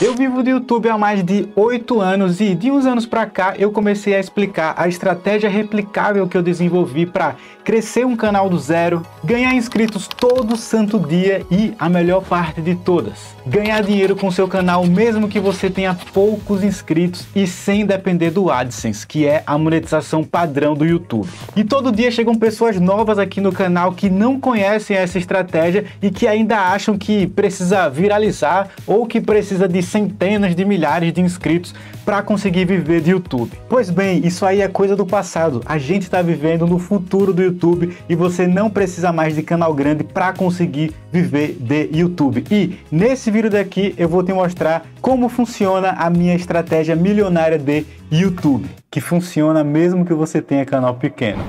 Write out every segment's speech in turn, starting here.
Eu vivo do YouTube há mais de 8 anos e de uns anos para cá eu comecei a explicar a estratégia replicável que eu desenvolvi para crescer um canal do zero, ganhar inscritos todo santo dia e a melhor parte de todas, ganhar dinheiro com seu canal mesmo que você tenha poucos inscritos e sem depender do AdSense, que é a monetização padrão do YouTube. E todo dia chegam pessoas novas aqui no canal que não conhecem essa estratégia e que ainda acham que precisa viralizar ou que precisa de centenas de milhares de inscritos para conseguir viver de YouTube. Pois bem, isso aí é coisa do passado. A gente está vivendo no futuro do YouTube e você não precisa mais de canal grande para conseguir viver de YouTube. E nesse vídeo daqui eu vou te mostrar como funciona a minha estratégia milionária de YouTube, que funciona mesmo que você tenha canal pequeno.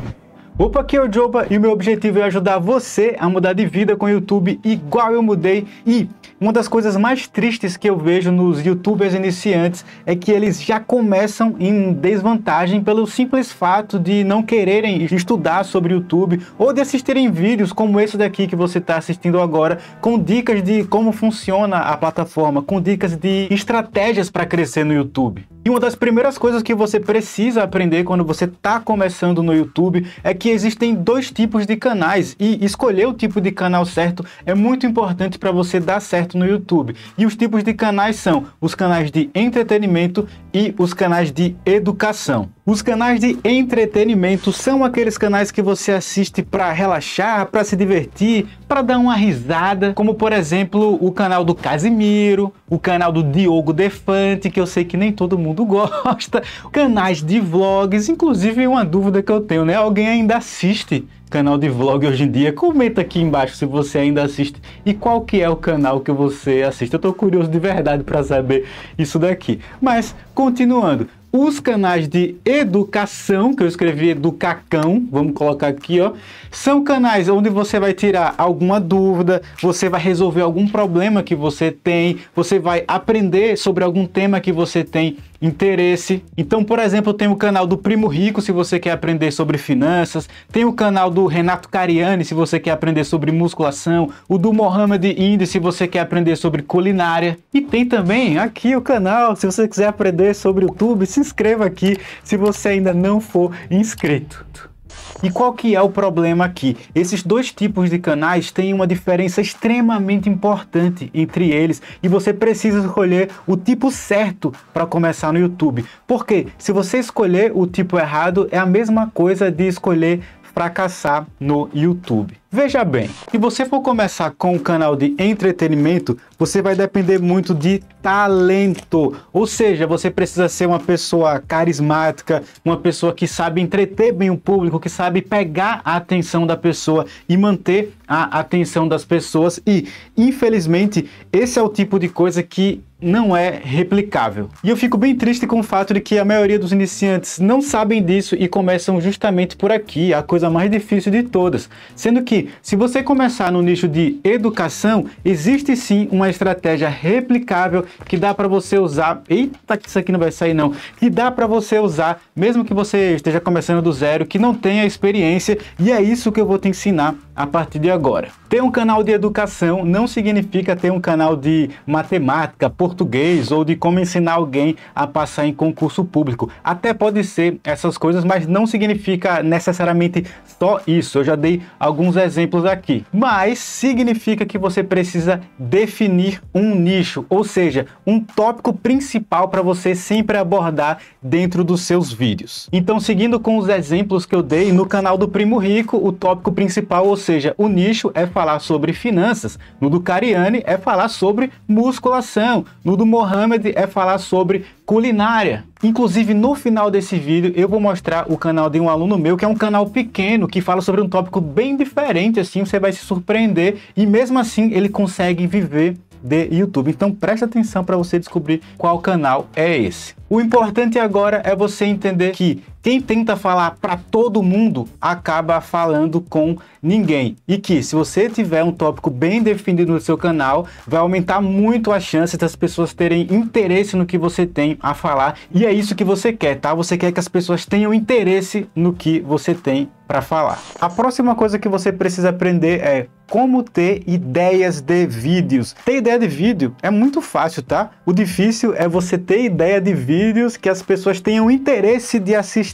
Opa, aqui é o Joba e o meu objetivo é ajudar você a mudar de vida com o YouTube igual eu mudei. E uma das coisas mais tristes que eu vejo nos youtubers iniciantes é que eles já começam em desvantagem pelo simples fato de não quererem estudar sobre YouTube ou de assistirem vídeos como esse daqui que você está assistindo agora, com dicas de como funciona a plataforma, com dicas de estratégias para crescer no YouTube. E uma das primeiras coisas que você precisa aprender quando você está começando no YouTube é que existem dois tipos de canais e escolher o tipo de canal certo é muito importante para você dar certo no YouTube. E os tipos de canais são os canais de entretenimento e os canais de educação. Os canais de entretenimento são aqueles canais que você assiste para relaxar, para se divertir, para dar uma risada, como por exemplo o canal do Casimiro, o canal do Diogo Defante, que eu sei que nem todo mundo gosta, canais de vlogs, inclusive uma dúvida que eu tenho, né? Alguém ainda assiste canal de vlog hoje em dia? Comenta aqui embaixo se você ainda assiste e qual que é o canal que você assiste. Eu tô curioso de verdade para saber isso daqui. Mas continuando, os canais de educação, que eu escrevi educacão, vamos colocar aqui, ó, são canais onde você vai tirar alguma dúvida, você vai resolver algum problema que você tem, você vai aprender sobre algum tema que você tem interesse. Então, por exemplo, tem o canal do Primo Rico, se você quer aprender sobre finanças, tem o canal do Renato Cariani, se você quer aprender sobre musculação, o do Mohamed Indy, se você quer aprender sobre culinária, e tem também aqui o canal, se você quiser aprender sobre YouTube, se inscreva aqui se você ainda não for inscrito. E qual que é o problema aqui? Esses dois tipos de canais têm uma diferença extremamente importante entre eles e você precisa escolher o tipo certo para começar no YouTube. Porque se você escolher o tipo errado, é a mesma coisa de escolher fracassar no YouTube. Veja bem, se você for começar com um canal de entretenimento, você vai depender muito de talento. Ou seja, você precisa ser uma pessoa carismática, uma pessoa que sabe entreter bem o público, que sabe pegar a atenção da pessoa e manter a atenção das pessoas. E, infelizmente, esse é o tipo de coisa que não é replicável. E eu fico bem triste com o fato de que a maioria dos iniciantes não sabem disso e começam justamente por aqui, a coisa mais difícil de todas, sendo que se você começar no nicho de educação, existe sim uma estratégia replicável que dá para você usar. Eita, que isso aqui não vai sair não. Que dá para você usar, mesmo que você esteja começando do zero, que não tenha experiência, e é isso que eu vou te ensinar a partir de agora. Ter um canal de educação não significa ter um canal de matemática, português ou de como ensinar alguém a passar em concurso público. Até pode ser essas coisas, mas não significa necessariamente só isso. Eu já dei alguns exemplos aqui. Mas significa que você precisa definir um nicho, ou seja, um tópico principal para você sempre abordar dentro dos seus vídeos. Então, seguindo com os exemplos que eu dei no canal do Primo Rico, o tópico principal, ou seja, seja, o nicho é falar sobre finanças, no do Cariani é falar sobre musculação, no do Mohamed é falar sobre culinária. Inclusive, no final desse vídeo, eu vou mostrar o canal de um aluno meu, que é um canal pequeno, que fala sobre um tópico bem diferente, assim, você vai se surpreender, e mesmo assim ele consegue viver de YouTube. Então preste atenção para você descobrir qual canal é esse. O importante agora é você entender que quem tenta falar para todo mundo acaba falando com ninguém. E que se você tiver um tópico bem definido no seu canal, vai aumentar muito a chance das pessoas terem interesse no que você tem a falar. E é isso que você quer, tá? Você quer que as pessoas tenham interesse no que você tem para falar. A próxima coisa que você precisa aprender é como ter ideias de vídeos. Ter ideia de vídeo é muito fácil, tá? O difícil é você ter ideia de vídeos que as pessoas tenham interesse de assistir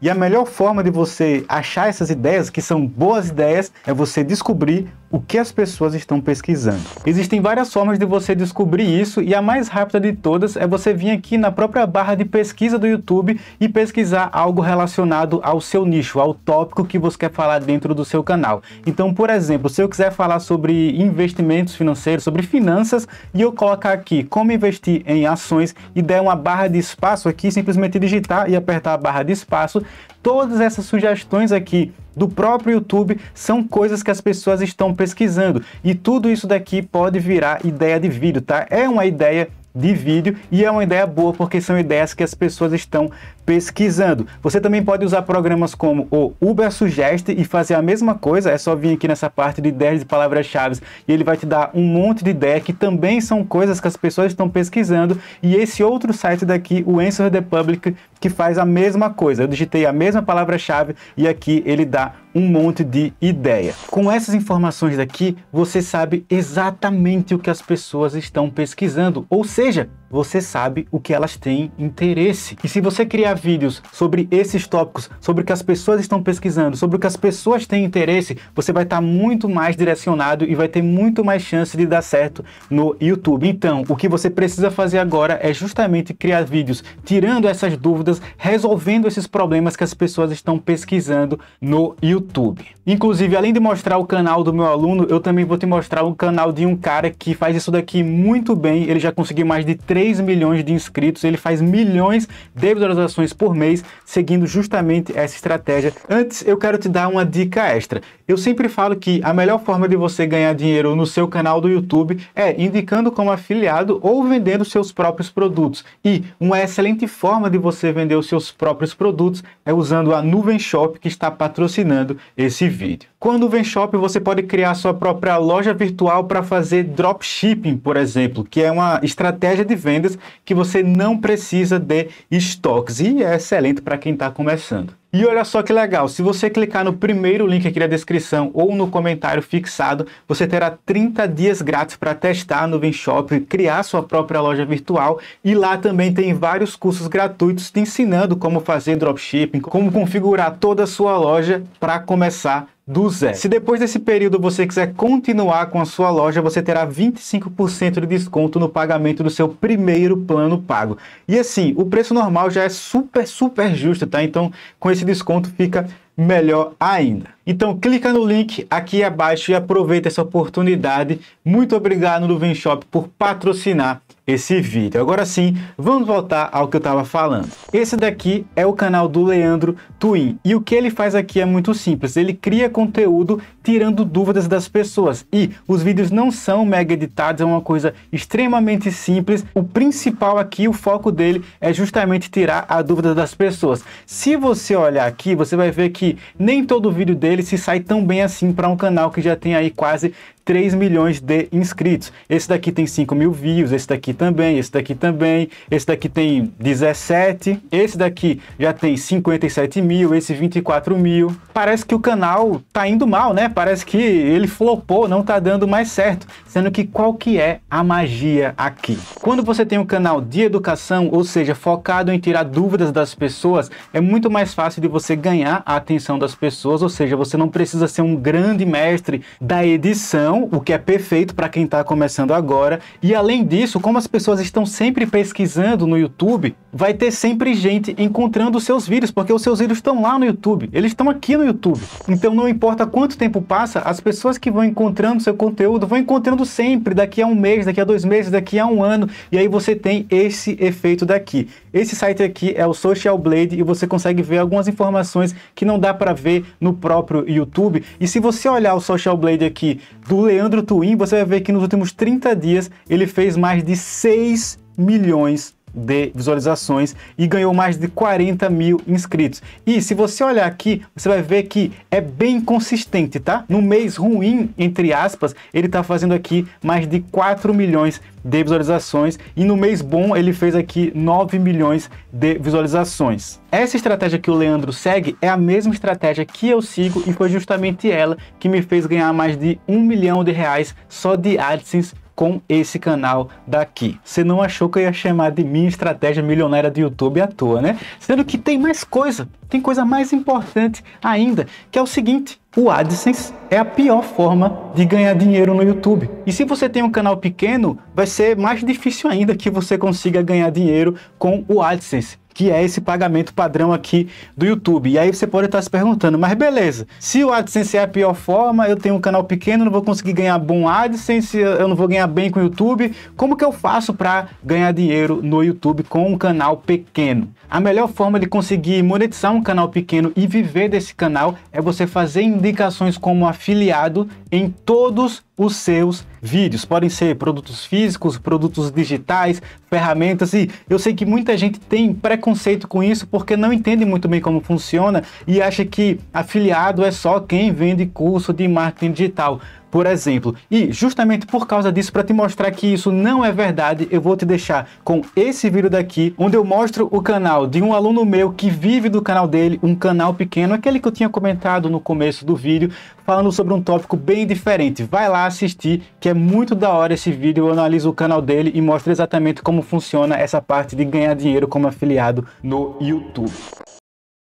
e a melhor forma de você achar essas ideias, que são boas ideias, é você descobrir o que as pessoas estão pesquisando. Existem várias formas de você descobrir isso e a mais rápida de todas é você vir aqui na própria barra de pesquisa do YouTube e pesquisar algo relacionado ao seu nicho, ao tópico que você quer falar dentro do seu canal. Então, por exemplo, se eu quiser falar sobre investimentos financeiros, sobre finanças, e eu colocar aqui como investir em ações e der uma barra de espaço aqui, simplesmente digitar e apertar a barra de espaço, Todas essas sugestões aqui do próprio YouTube são coisas que as pessoas estão pesquisando e tudo isso daqui pode virar ideia de vídeo, tá? É uma ideia de vídeo e é uma ideia boa porque são ideias que as pessoas estão pesquisando. Você também pode usar programas como o Uber Suggest e fazer a mesma coisa. É só vir aqui nessa parte de ideias de palavras-chave e ele vai te dar um monte de ideia que também são coisas que as pessoas estão pesquisando. E esse outro site daqui, o Answer the Public, que faz a mesma coisa. Eu digitei a mesma palavra-chave e aqui ele dá um monte de ideia. Com essas informações daqui, você sabe exatamente o que as pessoas estão pesquisando, ou seja, você sabe o que elas têm interesse. E se você criar vídeos sobre esses tópicos, sobre o que as pessoas estão pesquisando, sobre o que as pessoas têm interesse, você vai estar tá muito mais direcionado e vai ter muito mais chance de dar certo no YouTube. Então, o que você precisa fazer agora é justamente criar vídeos tirando essas dúvidas, resolvendo esses problemas que as pessoas estão pesquisando no YouTube. Inclusive, além de mostrar o canal do meu aluno, eu também vou te mostrar o canal de um cara que faz isso daqui muito bem. Ele já conseguiu mais de 3 3 milhões de inscritos, ele faz milhões de visualizações por mês, seguindo justamente essa estratégia. Antes, eu quero te dar uma dica extra. Eu sempre falo que a melhor forma de você ganhar dinheiro no seu canal do YouTube é indicando como afiliado ou vendendo seus próprios produtos. E uma excelente forma de você vender os seus próprios produtos é usando a Nuvem Shop que está patrocinando esse vídeo. Com a Nuvem Shop você pode criar sua própria loja virtual para fazer dropshipping, por exemplo, que é uma estratégia de venda vendas que você não precisa de estoques e é excelente para quem está começando. E olha só que legal, se você clicar no primeiro link aqui na descrição ou no comentário fixado, você terá 30 dias grátis para testar no VinShop, criar sua própria loja virtual e lá também tem vários cursos gratuitos te ensinando como fazer dropshipping, como configurar toda a sua loja para começar do Zé. Se depois desse período você quiser continuar com a sua loja, você terá 25% de desconto no pagamento do seu primeiro plano pago. E assim, o preço normal já é super, super justo, tá? Então, com esse desconto fica melhor ainda. Então clica no link aqui abaixo e aproveita essa oportunidade. Muito obrigado Nuvem Shop por patrocinar esse vídeo. Agora sim, vamos voltar ao que eu estava falando. Esse daqui é o canal do Leandro Twin e o que ele faz aqui é muito simples. Ele cria conteúdo tirando dúvidas das pessoas. E os vídeos não são mega editados, é uma coisa extremamente simples. O principal aqui, o foco dele é justamente tirar a dúvida das pessoas. Se você olhar aqui, você vai ver que nem todo vídeo dele se sai tão bem assim para um canal que já tem aí quase 3 milhões de inscritos. Esse daqui tem 5 mil views, esse daqui também, esse daqui também, esse daqui tem 17, esse daqui já tem 57 mil, esse 24 mil. Parece que o canal tá indo mal, né? Parece que ele flopou, não tá dando mais certo. Sendo que qual que é a magia aqui? Quando você tem um canal de educação, ou seja, focado em tirar dúvidas das pessoas, é muito mais fácil de você ganhar a atenção das pessoas, ou seja, você não precisa ser um grande mestre da edição, não, o que é perfeito para quem está começando agora. E além disso, como as pessoas estão sempre pesquisando no YouTube, vai ter sempre gente encontrando os seus vídeos, porque os seus vídeos estão lá no YouTube, eles estão aqui no YouTube. Então não importa quanto tempo passa, as pessoas que vão encontrando seu conteúdo vão encontrando sempre, daqui a um mês, daqui a dois meses, daqui a um ano, e aí você tem esse efeito daqui. Esse site aqui é o Social Blade e você consegue ver algumas informações que não dá para ver no próprio YouTube. E se você olhar o Social Blade aqui do Leandro Twin, você vai ver que nos últimos 30 dias ele fez mais de 6 milhões de visualizações e ganhou mais de 40 mil inscritos. E se você olhar aqui, você vai ver que é bem consistente, tá? No mês ruim, entre aspas, ele tá fazendo aqui mais de 4 milhões de visualizações e no mês bom ele fez aqui 9 milhões de visualizações. Essa estratégia que o Leandro segue é a mesma estratégia que eu sigo e foi justamente ela que me fez ganhar mais de um milhão de reais só de AdSense com esse canal daqui. Você não achou que eu ia chamar de minha estratégia milionária do YouTube à toa, né? Sendo que tem mais coisa, tem coisa mais importante ainda, que é o seguinte, o AdSense é a pior forma de ganhar dinheiro no YouTube. E se você tem um canal pequeno, vai ser mais difícil ainda que você consiga ganhar dinheiro com o AdSense que é esse pagamento padrão aqui do YouTube. E aí você pode estar se perguntando, mas beleza, se o AdSense é a pior forma, eu tenho um canal pequeno, não vou conseguir ganhar bom AdSense, eu não vou ganhar bem com o YouTube, como que eu faço para ganhar dinheiro no YouTube com um canal pequeno? A melhor forma de conseguir monetizar um canal pequeno e viver desse canal é você fazer indicações como afiliado em todos os seus vídeos, podem ser produtos físicos, produtos digitais, ferramentas e eu sei que muita gente tem preconceito com isso porque não entende muito bem como funciona e acha que afiliado é só quem vende curso de marketing digital por exemplo. E justamente por causa disso, para te mostrar que isso não é verdade, eu vou te deixar com esse vídeo daqui, onde eu mostro o canal de um aluno meu que vive do canal dele, um canal pequeno, aquele que eu tinha comentado no começo do vídeo, falando sobre um tópico bem diferente. Vai lá assistir, que é muito da hora esse vídeo, eu analiso o canal dele e mostro exatamente como funciona essa parte de ganhar dinheiro como afiliado no YouTube.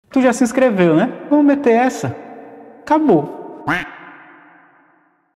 Tu já se inscreveu, né? Vamos meter essa. Acabou.